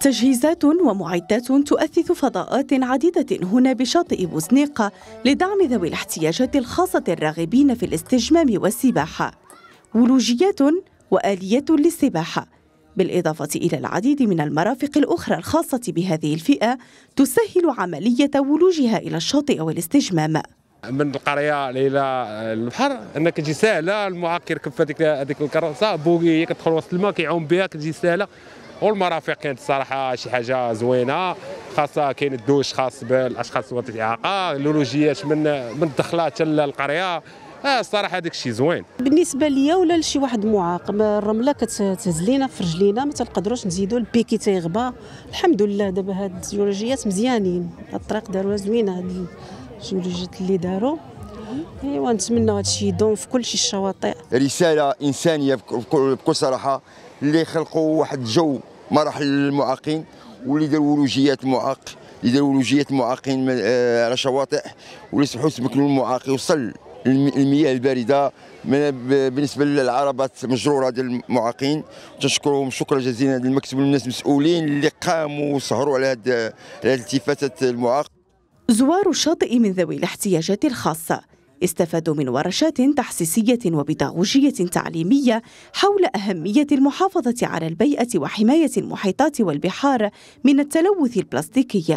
تجهيزات ومعدات تؤثث فضاءات عديدة هنا بشاطئ بوزنيقة لدعم ذوي الاحتياجات الخاصة الراغبين في الاستجمام والسباحة ولوجيات وآلية للسباحة بالإضافة إلى العديد من المرافق الأخرى الخاصة بهذه الفئة تسهل عملية ولوجها إلى الشاطئ والاستجمام من القريه الى البحر انك تجي سهلة المعاق يركب في هذيك الكراسه بوقي كتدخل وسط الماء كيعوم بها كتجي ساهله والمرافق كانت الصراحه شي حاجه زوينه خاصه كاين الدوش خاص بالاشخاص ذوات الاعاقه اللولوجيات من من الدخله حتى للقريه اه الصراحه هذاك الشيء زوين بالنسبه ليا ولا لشي واحد معاق الرمله كتهز لينا في رجلينا ما تنقدروش نزيدوا البيكي تيغبى الحمد لله دابا هاد الجيولوجيات مزيانين الطريق داروها زوينه هاد الجيولوجيات اللي داروا ايوا نتمنى هاد الشيء يدوم في كل شيء الشواطئ رساله انسانيه بكل صراحه اللي خلقوا واحد الجو مراحل المعاقين واللي داروا ولوجيات معاق اللي داروا ولوجيات معاقين آه، على شواطئ واللي سمحوا تمكنوا المعاق يوصل المياه البارده بالنسبه للعربات مجروره ديال المعاقين تنشكرهم شكرا جزيلا للمكتب والناس المسؤولين اللي قاموا وسهروا على هذه الالتفاتات المعاق زوار الشاطئ من ذوي الاحتياجات الخاصه استفادوا من ورشات تحسيسية وبداغوجية تعليمية حول أهمية المحافظة على البيئة وحماية المحيطات والبحار من التلوث البلاستيكي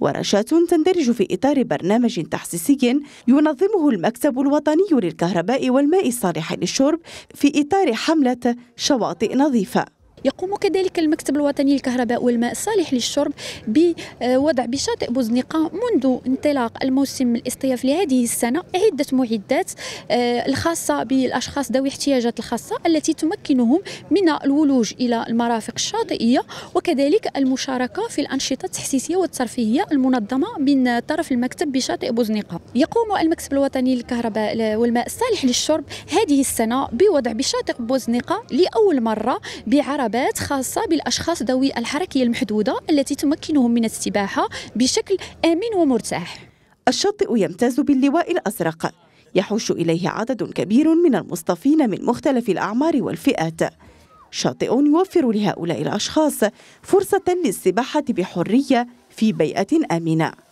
ورشات تندرج في إطار برنامج تحسيسي ينظمه المكتب الوطني للكهرباء والماء الصالح للشرب في إطار حملة شواطئ نظيفة يقوم كذلك المكتب الوطني للكهرباء والماء الصالح للشرب بوضع بشاطئ بوزنيقة منذ انطلاق الموسم الاصطياف لهذه السنة عدة معدات آه، الخاصة بالأشخاص ذوي احتياجات الخاصة التي تمكنهم من الولوج إلى المرافق الشاطئية وكذلك المشاركة في الأنشطة التحسيسية والترفيهية المنظمة من طرف المكتب بشاطئ بوزنيقة يقوم المكتب الوطني للكهرباء والماء الصالح للشرب هذه السنة بوضع بشاطئ بوزنيقة لأول مرة بعرب حسابات خاصة بالأشخاص ذوي الحركية المحدودة التي تمكنهم من السباحة بشكل آمن ومرتاح الشاطئ يمتاز باللواء الأزرق يحوش إليه عدد كبير من المصطفين من مختلف الأعمار والفئات شاطئ يوفر لهؤلاء الأشخاص فرصة للسباحة بحرية في بيئة آمنة